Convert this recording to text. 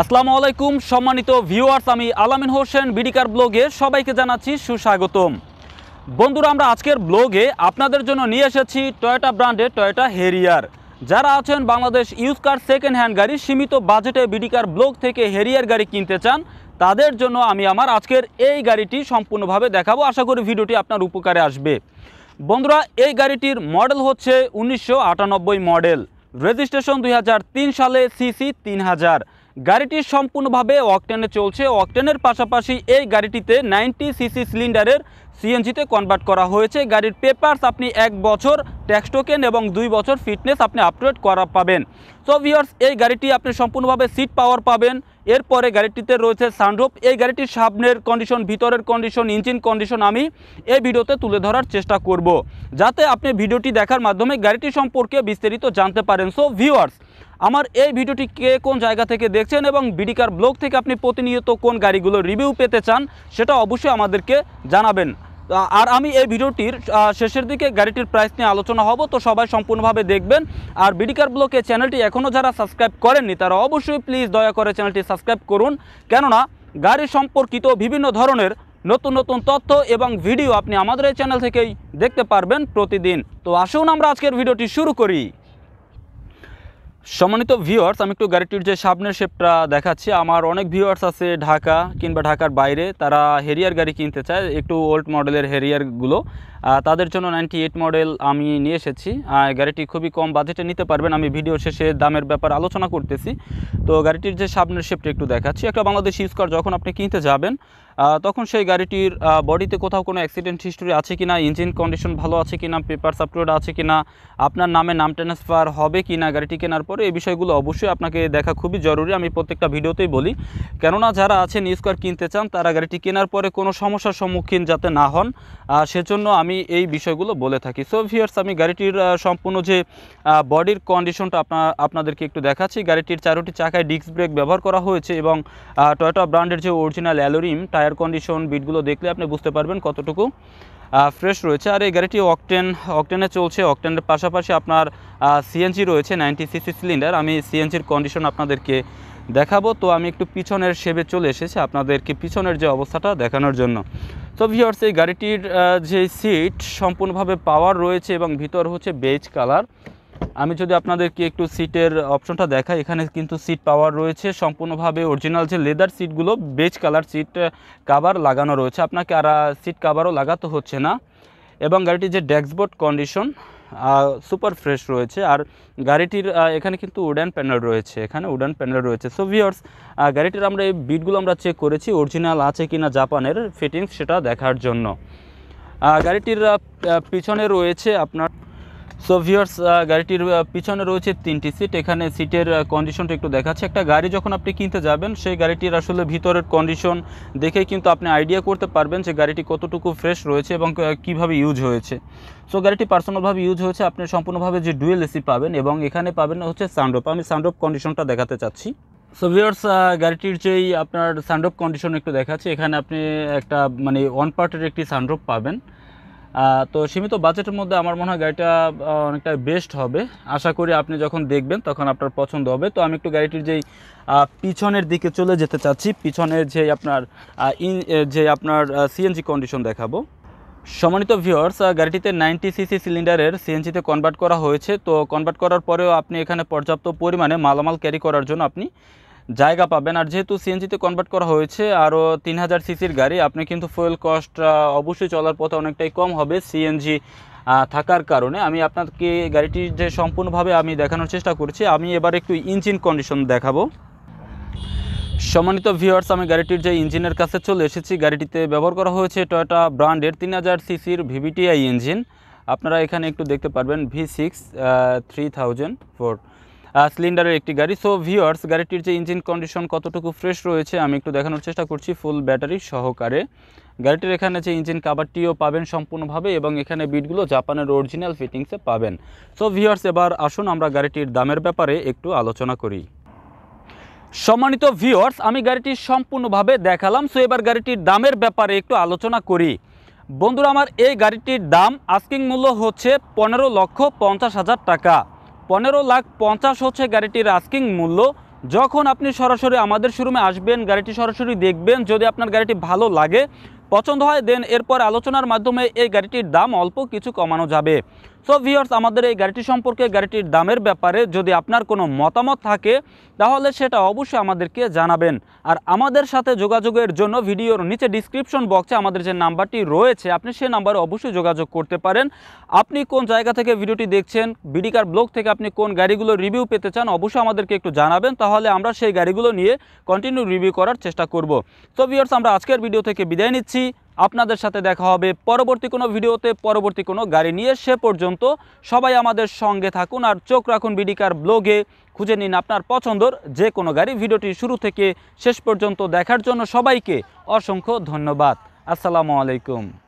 আসসালামু আলাইকুম সম্মানিত ভিউয়ার্স আমি আলামিন হোসেন বিডিকার ব্লগে সবাইকে জানাচ্ছি সুস্বাগতম বন্ধুরা আমরা আজকের ব্লগে আপনাদের জন্য নিয়ে এসেছি টয়োটা ব্র্যান্ডের টয়োটা হেরিয়ার যারা আছেন Bangladesh use car second hand গাড়ি সীমিত বাজেটে বিডিকার ব্লগ থেকে হেরিয়ার গাড়ি কিনতে চান তাদের জন্য আমি আমার আজকের এই গাড়িটি সম্পূর্ণভাবে দেখাবো আশা করি ভিডিওটি আপনার উপকারে আসবে বন্ধুরা এই গাড়িটির মডেল হচ্ছে উনিশশো মডেল রেজিস্ট্রেশন দুই সালে সিসি তিন হাজার গাড়িটি সম্পূর্ণভাবে অকটেনে চলছে অকটেনের পাশাপাশি এই গাড়িটিতে নাইনটি সিসি সিলিন্ডারের সিএনজিতে কনভার্ট করা হয়েছে গাড়ির পেপার্স আপনি এক বছর ট্যাক্স টোকেন এবং দুই বছর ফিটনেস আপনি আপডেট করা পাবেন সো ভিওর্স এই গাড়িটি আপনি সম্পূর্ণভাবে সিট পাওয়ার পাবেন এরপরে গাড়িটিতে রয়েছে সানরুপ এই গাড়িটির সামনের কন্ডিশন ভিতরের কন্ডিশন ইঞ্জিন কন্ডিশন আমি এই ভিডিওতে তুলে ধরার চেষ্টা করব যাতে আপনি ভিডিওটি দেখার মাধ্যমে গাড়িটি সম্পর্কে বিস্তারিত জানতে পারেন সো ভিওয়ার্স আমার এই ভিডিওটি কে কোন জায়গা থেকে দেখছেন এবং বিডিকার ব্লগ থেকে আপনি প্রতিনিয়ত কোন গাড়িগুলোর রিভিউ পেতে চান সেটা অবশ্যই আমাদেরকে জানাবেন আর আমি এই ভিডিওটির শেষের দিকে গাড়িটির প্রাইস নিয়ে আলোচনা হব তো সবাই সম্পূর্ণভাবে দেখবেন আর বিডিকার ব্লকে চ্যানেলটি এখনও যারা সাবস্ক্রাইব করেননি তারা অবশ্যই প্লিজ দয়া করে চ্যানেলটি সাবস্ক্রাইব করুন কেননা গাড়ি সম্পর্কিত বিভিন্ন ধরনের নতুন নতুন তথ্য এবং ভিডিও আপনি আমাদের এই চ্যানেল থেকেই দেখতে পারবেন প্রতিদিন তো আসুন আমরা আজকের ভিডিওটি শুরু করি সম্মানিত ভিউয়ার্স আমি একটু গাড়িটির যে সামনের শেপটা দেখাচ্ছি আমার অনেক ভিউয়ার্স আছে ঢাকা কিংবা ঢাকার বাইরে তারা হেরিয়ার গাড়ি কিনতে চায় একটু ওল্ড মডেলের হেরিয়ারগুলো তাদের জন্য নাইনটি এইট মডেল আমি নিয়ে এসেছি গাড়িটি খুবই কম বাজেটে নিতে পারবেন আমি ভিডিও শেষে দামের ব্যাপার আলোচনা করতেছি তো গাড়িটির যে সামনের শেপটা একটু দেখাচ্ছি একটা বাংলাদেশ ইউজ কার যখন আপনি কিনতে যাবেন তখন সেই গাড়িটির বডিতে কোথাও কোনো অ্যাক্সিডেন্ট হিস্টোরি আছে কিনা ইঞ্জিন কন্ডিশন ভালো আছে কিনা পেপার সাপ্লোড আছে কিনা আপনার নামে নাম ট্রান্সফার হবে কিনা গাড়িটি কেনার পরে এই বিষয়গুলো অবশ্যই আপনাকে দেখা খুবই জরুরি আমি প্রত্যেকটা ভিডিওতেই বলি কেননা যারা আছেন স্কোয়ার কিনতে চান তারা গাড়িটি কেনার পরে কোনো সমস্যার সম্মুখীন যাতে না হন সেজন্য আমি এই বিষয়গুলো বলে থাকি সো ভিয়ার্স আমি গাড়িটির সম্পূর্ণ যে বডির কন্ডিশনটা আপনার আপনাদেরকে একটু দেখাচ্ছি গাড়িটির চারোটি চাকায় ডিস্ক ব্রেক ব্যবহার করা হয়েছে এবং টয়টা ব্র্যান্ডের যে অরিজিনাল অ্যালোরিম টায়ার কন্ডিশন বিটগুলো দেখলে আপনি বুঝতে পারবেন কতটুকু ফ্রেশ রয়েছে আর এই গাড়িটি অকটেন অকটেনে চলছে অকটেনের পাশাপাশি আপনার সিএনজি রয়েছে নাইনটি সিসি সিলিন্ডার আমি সিএনজির কন্ডিশন আপনাদেরকে দেখাবো তো আমি একটু পিছনের সেবে চলে এসেছি আপনাদেরকে পিছনের যে অবস্থাটা দেখানোর জন্য তো ভিওর্স এই গাড়িটির যে সিট সম্পূর্ণভাবে পাওয়ার রয়েছে এবং ভিতর হচ্ছে বেজ কালার আমি যদি আপনাদেরকে একটু সিটের অপশনটা দেখাই এখানে কিন্তু সিট পাওয়ার রয়েছে সম্পূর্ণভাবে অরিজিনাল যে লেদার সিটগুলো বেজ কালার সিট কাভার লাগানো রয়েছে আপনাকে আর সিট কাভারও লাগাতে হচ্ছে না এবং গাড়িটির যে ড্যাক্সবোর্ড কন্ডিশন সুপার ফ্রেশ রয়েছে আর গাড়িটির এখানে কিন্তু উডান প্যানেল রয়েছে এখানে উডান প্যানেল রয়েছে সো ভিওর্স গাড়িটির আমরা এই বিটগুলো আমরা চেক করেছি অরিজিনাল আছে কি না জাপানের ফিটিংস সেটা দেখার জন্য গাড়িটির পিছনে রয়েছে আপনার সো ভিওর্স গাড়িটির পিছনে রয়েছে তিনটি সিট এখানে সিটের কন্ডিশনটা একটু দেখাচ্ছে একটা গাড়ি যখন আপনি কিনতে যাবেন সেই গাড়িটির আসলে ভিতরের কন্ডিশন দেখেই কিন্তু আপনি আইডিয়া করতে পারবেন যে গাড়িটি কতটুকু ফ্রেশ রয়েছে এবং কিভাবে ইউজ হয়েছে সো গাড়িটি পার্সোনালভাবে ইউজ হয়েছে আপনি সম্পূর্ণভাবে যে ডুয়েল এসি পাবেন এবং এখানে পাবেন হচ্ছে সানড্রপ আমি সানড্রপ কন্ডিশনটা দেখাতে চাচ্ছি সো ভিওর্স গাড়িটির যেই আপনার সানড্রপ কন্ডিশন একটু দেখাচ্ছে এখানে আপনি একটা মানে ওয়ান পার্টের একটি সানড্রপ পাবেন তো সীমিত বাজেটের মধ্যে আমার মনে হয় গাড়িটা অনেকটা বেস্ট হবে আশা করি আপনি যখন দেখবেন তখন আপনার পছন্দ হবে তো আমি একটু গাড়িটির যেই পিছনের দিকে চলে যেতে চাচ্ছি পিছনের যে আপনার ইন যে আপনার সিএনজি কন্ডিশন দেখাবো সম্মানিত ভিওর্স গাড়িটিতে নাইনটি সিসি সিলিন্ডারের সিএনজিতে কনভার্ট করা হয়েছে তো কনভার্ট করার পরেও আপনি এখানে পর্যাপ্ত পরিমাণে মালামাল ক্যারি করার জন্য আপনি জায়গা পাবেন আর যেহেতু সিএনজিতে কনভার্ট করা হয়েছে আরও তিন হাজার সিসির গাড়ি আপনি কিন্তু ফুয়েল কস্ট অবশ্যই চলার পথে অনেকটাই কম হবে সিএনজি থাকার কারণে আমি আপনাকে গাড়িটি যে সম্পূর্ণভাবে আমি দেখানোর চেষ্টা করছি আমি এবার একটু ইঞ্জিন কন্ডিশন দেখাবো সম্মানিত ভিউয়ার্স আমি গাড়িটির যে ইঞ্জিনের কাছে চলে এসেছি গাড়িটিতে ব্যবহার করা হয়েছে টয়টা ব্র্যান্ডের তিন হাজার সিসির ভিভিটিআই ইঞ্জিন আপনারা এখানে একটু দেখতে পারবেন V six three thousand four সিলিন্ডারের একটি গাড়ি সো ভিওয়ার্স গাড়িটির যে ইঞ্জিন কন্ডিশন কতটুকু ফ্রেশ রয়েছে আমি একটু দেখানোর চেষ্টা করছি ফুল ব্যাটারি সহকারে গাড়িটির এখানে যে ইঞ্জিন কাবারটিও পাবেন সম্পূর্ণভাবে এবং এখানে বিটগুলো জাপানের অরিজিনাল ফিটিংসে পাবেন সো ভিওয়ার্স এবার আসুন আমরা গাড়িটির দামের ব্যাপারে একটু আলোচনা করি সম্মানিত ভিওর্স আমি গাড়িটি সম্পূর্ণভাবে দেখালাম সো এবার গাড়িটির দামের ব্যাপারে একটু আলোচনা করি বন্ধুরা আমার এই গাড়িটির দাম আস্কিং মূল্য হচ্ছে পনেরো লক্ষ পঞ্চাশ হাজার টাকা পনেরো লাখ পঞ্চাশ হচ্ছে গাড়িটির আস্কিং মূল্য যখন আপনি সরাসরি আমাদের শোরুমে আসবেন গাড়িটি সরাসরি দেখবেন যদি আপনার গাড়িটি ভালো লাগে পছন্দ হয় দেন এরপর আলোচনার মাধ্যমে এই গাড়িটির দাম অল্প কিছু কমানো যাবে সো ভিওর্স আমাদের এই গাড়িটি সম্পর্কে গাড়িটির দামের ব্যাপারে যদি আপনার কোনো মতামত থাকে তাহলে সেটা অবশ্যই আমাদেরকে জানাবেন আর আমাদের সাথে যোগাযোগের জন্য ভিডিওর নিচে ডিসক্রিপশন বক্সে আমাদের যে নাম্বারটি রয়েছে আপনি সে নাম্বারে অবশ্যই যোগাযোগ করতে পারেন আপনি কোন জায়গা থেকে ভিডিওটি দেখছেন বিডিকার ব্লগ থেকে আপনি কোন গাড়িগুলো রিভিউ পেতে চান অবশ্যই আমাদেরকে একটু জানাবেন তাহলে আমরা সেই গাড়িগুলো নিয়ে কন্টিনিউ রিভিউ করার চেষ্টা করব তো ভিওর্স আমরা আজকের ভিডিও থেকে বিদায় নিচ্ছি আপনাদের সাথে দেখা হবে পরবর্তী কোনো ভিডিওতে পরবর্তী কোনো গাড়ি নিয়ে সে পর্যন্ত সবাই আমাদের সঙ্গে থাকুন আর চোখ রাখুন বিডিকার ব্লগে খুঁজে নিন আপনার পছন্দর যে কোনো গাড়ি ভিডিওটি শুরু থেকে শেষ পর্যন্ত দেখার জন্য সবাইকে অসংখ্য ধন্যবাদ আসসালামু আলাইকুম